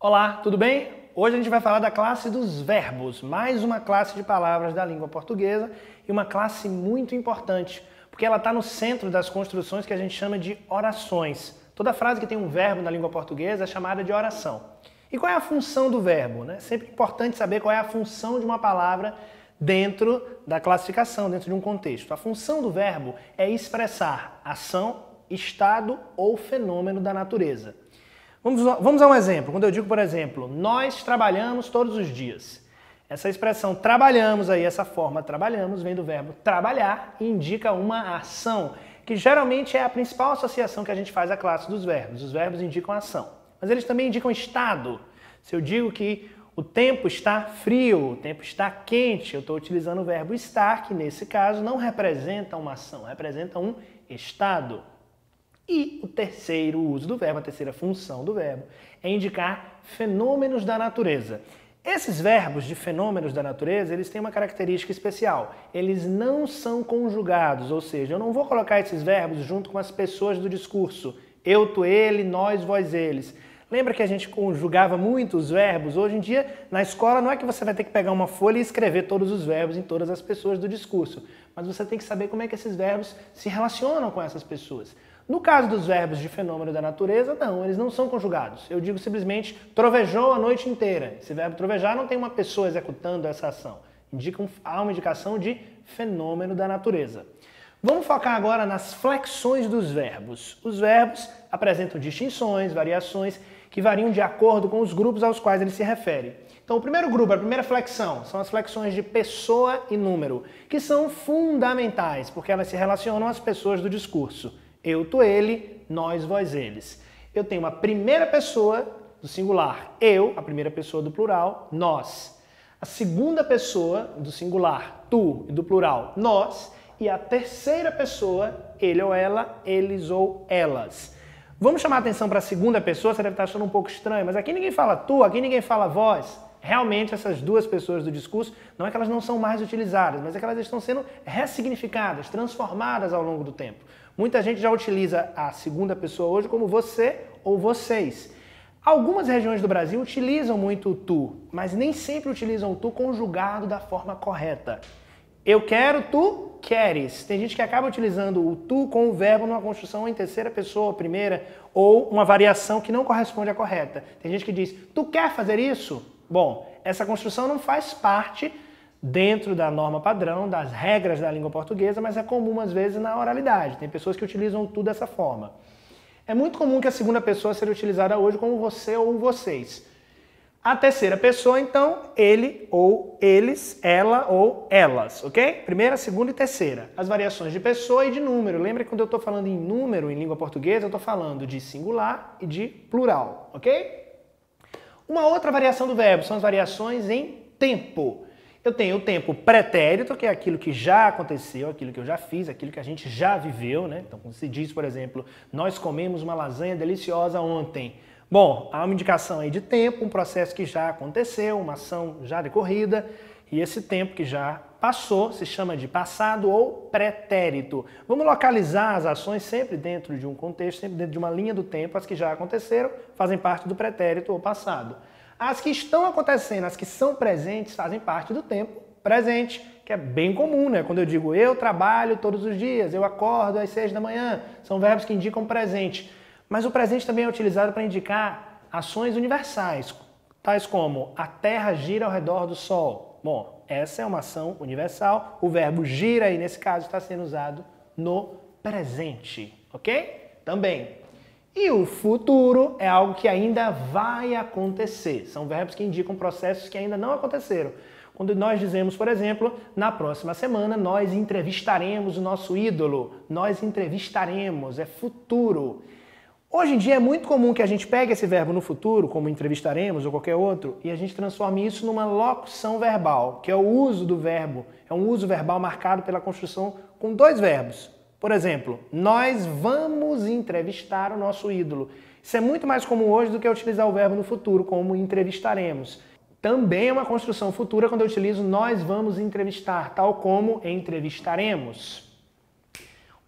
Olá, tudo bem? Hoje a gente vai falar da classe dos verbos, mais uma classe de palavras da língua portuguesa e uma classe muito importante, porque ela está no centro das construções que a gente chama de orações. Toda frase que tem um verbo na língua portuguesa é chamada de oração. E qual é a função do verbo? Né? Sempre é importante saber qual é a função de uma palavra dentro da classificação, dentro de um contexto. A função do verbo é expressar ação, estado ou fenômeno da natureza. Vamos, vamos a um exemplo. Quando eu digo, por exemplo, nós trabalhamos todos os dias. Essa expressão trabalhamos aí, essa forma trabalhamos, vem do verbo trabalhar e indica uma ação, que geralmente é a principal associação que a gente faz à classe dos verbos. Os verbos indicam ação, mas eles também indicam estado. Se eu digo que o tempo está frio, o tempo está quente. Eu estou utilizando o verbo estar, que nesse caso não representa uma ação, representa um estado. E o terceiro uso do verbo, a terceira função do verbo, é indicar fenômenos da natureza. Esses verbos de fenômenos da natureza, eles têm uma característica especial. Eles não são conjugados, ou seja, eu não vou colocar esses verbos junto com as pessoas do discurso. Eu, tu, ele, nós, vós, eles. Lembra que a gente conjugava muitos verbos? Hoje em dia, na escola, não é que você vai ter que pegar uma folha e escrever todos os verbos em todas as pessoas do discurso, mas você tem que saber como é que esses verbos se relacionam com essas pessoas. No caso dos verbos de fenômeno da natureza, não, eles não são conjugados. Eu digo simplesmente trovejou a noite inteira. Esse verbo trovejar não tem uma pessoa executando essa ação. Indica, há uma indicação de fenômeno da natureza. Vamos focar agora nas flexões dos verbos. Os verbos apresentam distinções, variações que variam de acordo com os grupos aos quais ele se refere. Então, o primeiro grupo, a primeira flexão, são as flexões de pessoa e número, que são fundamentais, porque elas se relacionam às pessoas do discurso. Eu, tu, ele, nós, vós, eles. Eu tenho uma primeira pessoa do singular, eu, a primeira pessoa do plural, nós. A segunda pessoa do singular, tu, e do plural, nós. E a terceira pessoa, ele ou ela, eles ou elas. Vamos chamar a atenção para a segunda pessoa, você deve estar achando um pouco estranho, mas aqui ninguém fala tu, aqui ninguém fala vós. Realmente, essas duas pessoas do discurso, não é que elas não são mais utilizadas, mas é que elas estão sendo ressignificadas, transformadas ao longo do tempo. Muita gente já utiliza a segunda pessoa hoje como você ou vocês. Algumas regiões do Brasil utilizam muito o tu, mas nem sempre utilizam o tu conjugado da forma correta. Eu quero, tu queres. Tem gente que acaba utilizando o tu com o verbo numa construção em terceira pessoa, primeira, ou uma variação que não corresponde à correta. Tem gente que diz, tu quer fazer isso? Bom, essa construção não faz parte dentro da norma padrão, das regras da língua portuguesa, mas é comum às vezes na oralidade. Tem pessoas que utilizam tu dessa forma. É muito comum que a segunda pessoa seja utilizada hoje como você ou vocês. A terceira pessoa, então, ele ou eles, ela ou elas, ok? Primeira, segunda e terceira. As variações de pessoa e de número. Lembra que quando eu estou falando em número em língua portuguesa, eu estou falando de singular e de plural, ok? Uma outra variação do verbo são as variações em tempo. Eu tenho o tempo pretérito, que é aquilo que já aconteceu, aquilo que eu já fiz, aquilo que a gente já viveu, né? Então, quando se diz, por exemplo, nós comemos uma lasanha deliciosa ontem. Bom, há uma indicação aí de tempo, um processo que já aconteceu, uma ação já decorrida, e esse tempo que já passou se chama de passado ou pretérito. Vamos localizar as ações sempre dentro de um contexto, sempre dentro de uma linha do tempo, as que já aconteceram fazem parte do pretérito ou passado. As que estão acontecendo, as que são presentes, fazem parte do tempo presente, que é bem comum, né? Quando eu digo eu trabalho todos os dias, eu acordo às seis da manhã, são verbos que indicam presente. Mas o presente também é utilizado para indicar ações universais, tais como a Terra gira ao redor do Sol. Bom, essa é uma ação universal. O verbo gira aí, nesse caso, está sendo usado no presente, ok? Também. E o futuro é algo que ainda vai acontecer. São verbos que indicam processos que ainda não aconteceram. Quando nós dizemos, por exemplo, na próxima semana nós entrevistaremos o nosso ídolo, nós entrevistaremos, é futuro. Hoje em dia é muito comum que a gente pegue esse verbo no futuro, como entrevistaremos ou qualquer outro, e a gente transforme isso numa locução verbal, que é o uso do verbo. É um uso verbal marcado pela construção com dois verbos. Por exemplo, nós vamos entrevistar o nosso ídolo. Isso é muito mais comum hoje do que utilizar o verbo no futuro, como entrevistaremos. Também é uma construção futura quando eu utilizo nós vamos entrevistar, tal como entrevistaremos.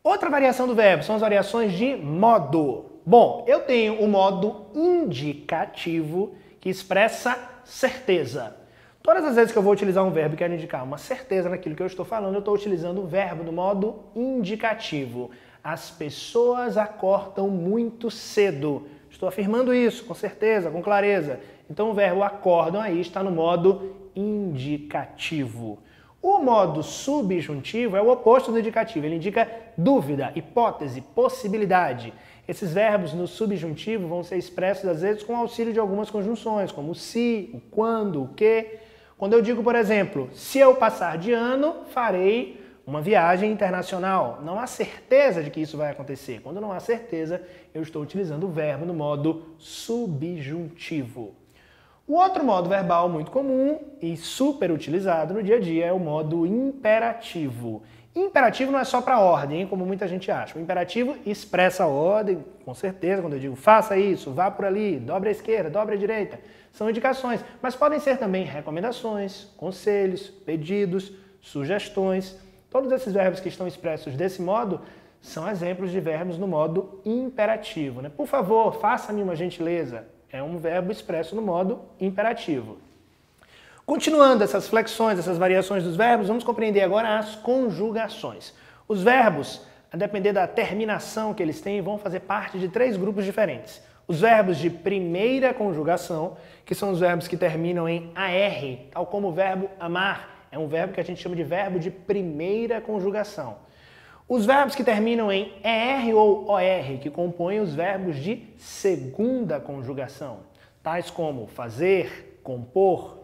Outra variação do verbo são as variações de modo. Bom, eu tenho o modo indicativo que expressa certeza. Todas as vezes que eu vou utilizar um verbo e quero é indicar uma certeza naquilo que eu estou falando, eu estou utilizando o verbo no modo indicativo. As pessoas acordam muito cedo. Estou afirmando isso com certeza, com clareza. Então o verbo acordam aí está no modo indicativo. O modo subjuntivo é o oposto do indicativo, ele indica dúvida, hipótese, possibilidade. Esses verbos no subjuntivo vão ser expressos às vezes com auxílio de algumas conjunções, como o se, o quando, o que. Quando eu digo, por exemplo, se eu passar de ano, farei uma viagem internacional. Não há certeza de que isso vai acontecer. Quando não há certeza, eu estou utilizando o verbo no modo subjuntivo. O outro modo verbal muito comum e super utilizado no dia a dia é o modo imperativo. Imperativo não é só para ordem, hein, como muita gente acha. O imperativo expressa a ordem, com certeza, quando eu digo faça isso, vá por ali, dobre à esquerda, dobre à direita. São indicações, mas podem ser também recomendações, conselhos, pedidos, sugestões. Todos esses verbos que estão expressos desse modo são exemplos de verbos no modo imperativo. Né? Por favor, faça-me uma gentileza. É um verbo expresso no modo imperativo. Continuando essas flexões, essas variações dos verbos, vamos compreender agora as conjugações. Os verbos, a depender da terminação que eles têm, vão fazer parte de três grupos diferentes. Os verbos de primeira conjugação, que são os verbos que terminam em AR, tal como o verbo amar, é um verbo que a gente chama de verbo de primeira conjugação. Os verbos que terminam em ER ou OR, que compõem os verbos de segunda conjugação, tais como fazer, compor,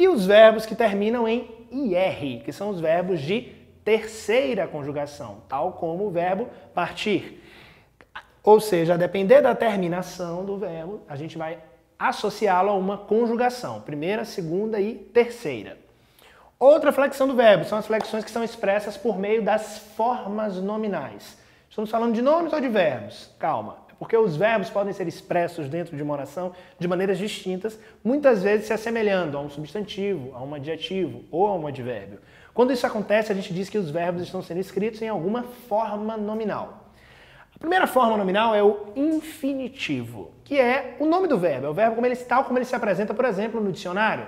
e os verbos que terminam em IR, que são os verbos de terceira conjugação, tal como o verbo partir. Ou seja, a depender da terminação do verbo, a gente vai associá-lo a uma conjugação, primeira, segunda e terceira. Outra flexão do verbo são as flexões que são expressas por meio das formas nominais. Estamos falando de nomes ou de verbos? Calma porque os verbos podem ser expressos dentro de uma oração de maneiras distintas, muitas vezes se assemelhando a um substantivo, a um adjetivo ou a um advérbio. Quando isso acontece, a gente diz que os verbos estão sendo escritos em alguma forma nominal. A primeira forma nominal é o infinitivo, que é o nome do verbo, é o verbo como ele, tal como ele se apresenta, por exemplo, no dicionário.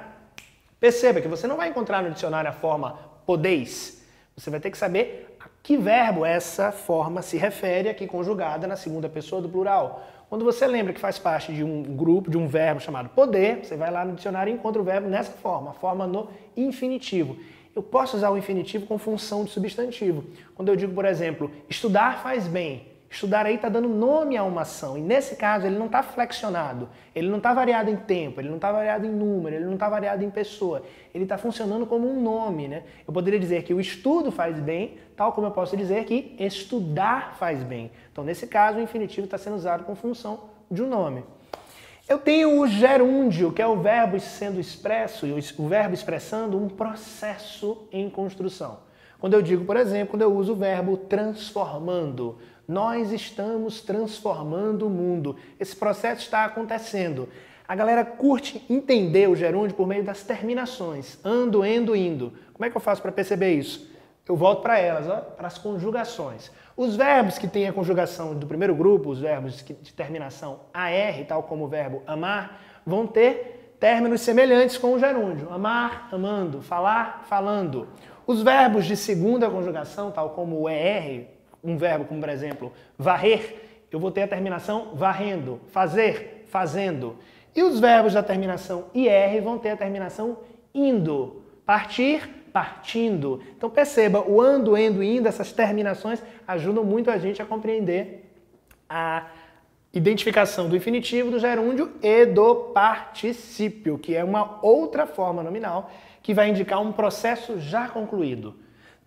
Perceba que você não vai encontrar no dicionário a forma podeis, você vai ter que saber que verbo essa forma se refere aqui conjugada na segunda pessoa do plural? Quando você lembra que faz parte de um grupo, de um verbo chamado poder, você vai lá no dicionário e encontra o verbo nessa forma, a forma no infinitivo. Eu posso usar o infinitivo com função de substantivo. Quando eu digo, por exemplo, estudar faz bem, Estudar aí está dando nome a uma ação. E nesse caso, ele não está flexionado, ele não está variado em tempo, ele não está variado em número, ele não está variado em pessoa. Ele está funcionando como um nome. Né? Eu poderia dizer que o estudo faz bem, tal como eu posso dizer que estudar faz bem. Então, nesse caso, o infinitivo está sendo usado com função de um nome. Eu tenho o gerúndio, que é o verbo sendo expresso, e o verbo expressando um processo em construção. Quando eu digo, por exemplo, quando eu uso o verbo transformando, nós estamos transformando o mundo. Esse processo está acontecendo. A galera curte entender o gerúndio por meio das terminações. Ando, endo, indo. Como é que eu faço para perceber isso? Eu volto para elas, ó, para as conjugações. Os verbos que têm a conjugação do primeiro grupo, os verbos de terminação AR, tal como o verbo amar, vão ter términos semelhantes com o gerúndio. Amar, amando. Falar, falando. Os verbos de segunda conjugação, tal como o ER, um verbo como, por exemplo, varrer, eu vou ter a terminação varrendo. Fazer, fazendo. E os verbos da terminação IR vão ter a terminação indo. Partir, partindo. Então perceba, o ando, endo indo, essas terminações ajudam muito a gente a compreender a identificação do infinitivo, do gerúndio e do particípio, que é uma outra forma nominal que vai indicar um processo já concluído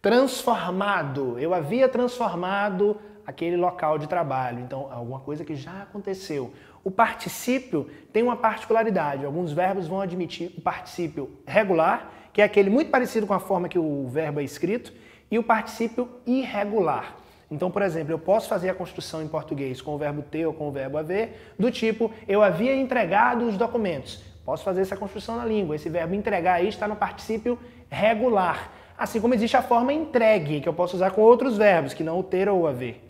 transformado. Eu havia transformado aquele local de trabalho. Então, alguma coisa que já aconteceu. O particípio tem uma particularidade. Alguns verbos vão admitir o particípio regular, que é aquele muito parecido com a forma que o verbo é escrito, e o particípio irregular. Então, por exemplo, eu posso fazer a construção em português com o verbo ter ou com o verbo haver, do tipo eu havia entregado os documentos. Posso fazer essa construção na língua. Esse verbo entregar aí está no particípio regular. Assim como existe a forma entregue, que eu posso usar com outros verbos, que não o ter ou o haver.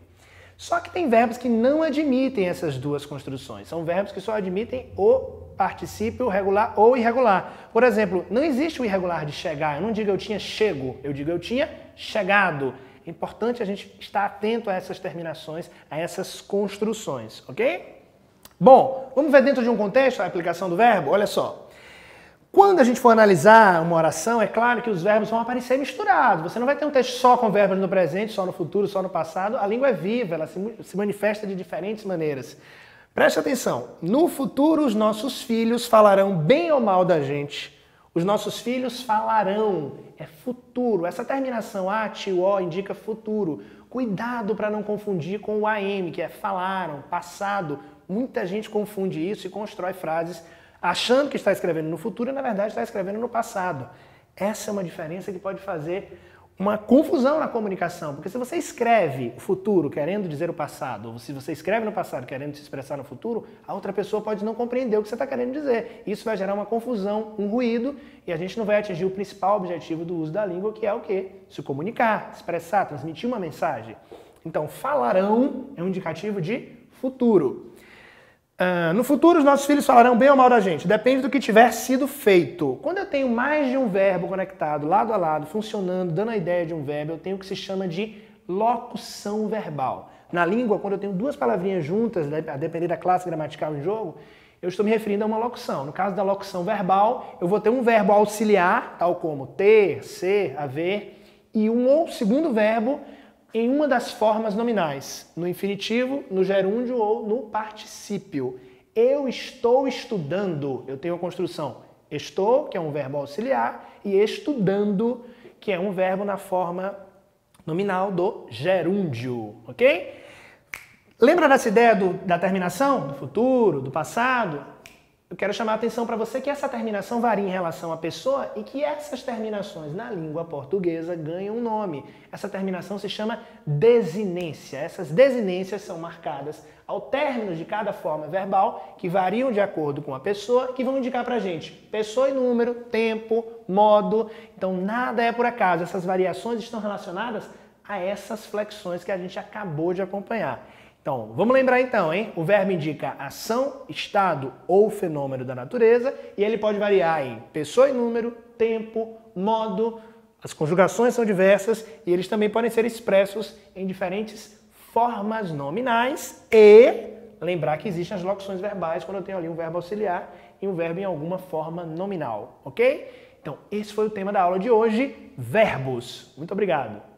Só que tem verbos que não admitem essas duas construções. São verbos que só admitem o particípio regular ou irregular. Por exemplo, não existe o irregular de chegar. Eu não digo eu tinha chego, eu digo eu tinha chegado. É importante a gente estar atento a essas terminações, a essas construções, ok? Bom, vamos ver dentro de um contexto a aplicação do verbo? Olha só. Quando a gente for analisar uma oração, é claro que os verbos vão aparecer misturados. Você não vai ter um texto só com verbos no presente, só no futuro, só no passado. A língua é viva, ela se manifesta de diferentes maneiras. Preste atenção: no futuro, os nossos filhos falarão bem ou mal da gente. Os nossos filhos falarão, é futuro. Essa terminação a, t, o indica futuro. Cuidado para não confundir com o am, que é falaram, passado. Muita gente confunde isso e constrói frases achando que está escrevendo no futuro e, na verdade, está escrevendo no passado. Essa é uma diferença que pode fazer uma confusão na comunicação, porque se você escreve o futuro querendo dizer o passado, ou se você escreve no passado querendo se expressar no futuro, a outra pessoa pode não compreender o que você está querendo dizer. Isso vai gerar uma confusão, um ruído, e a gente não vai atingir o principal objetivo do uso da língua, que é o quê? Se comunicar, expressar, transmitir uma mensagem. Então, falarão é um indicativo de futuro. Ah, no futuro, os nossos filhos falarão bem ou mal da gente. Depende do que tiver sido feito. Quando eu tenho mais de um verbo conectado, lado a lado, funcionando, dando a ideia de um verbo, eu tenho o que se chama de locução verbal. Na língua, quando eu tenho duas palavrinhas juntas, né, a depender da classe gramatical em jogo, eu estou me referindo a uma locução. No caso da locução verbal, eu vou ter um verbo auxiliar, tal como ter, ser, haver, e um ou segundo verbo em uma das formas nominais, no infinitivo, no gerúndio ou no particípio. Eu estou estudando, eu tenho a construção estou, que é um verbo auxiliar, e estudando, que é um verbo na forma nominal do gerúndio, ok? Lembra dessa ideia do, da terminação, do futuro, do passado? eu quero chamar a atenção para você que essa terminação varia em relação à pessoa e que essas terminações na língua portuguesa ganham um nome. Essa terminação se chama desinência. Essas desinências são marcadas ao término de cada forma verbal, que variam de acordo com a pessoa, que vão indicar para gente pessoa e número, tempo, modo. Então nada é por acaso. Essas variações estão relacionadas a essas flexões que a gente acabou de acompanhar. Então, vamos lembrar então, hein? O verbo indica ação, estado ou fenômeno da natureza e ele pode variar em pessoa e número, tempo, modo. As conjugações são diversas e eles também podem ser expressos em diferentes formas nominais e lembrar que existem as locuções verbais quando eu tenho ali um verbo auxiliar e um verbo em alguma forma nominal, ok? Então, esse foi o tema da aula de hoje, verbos. Muito obrigado.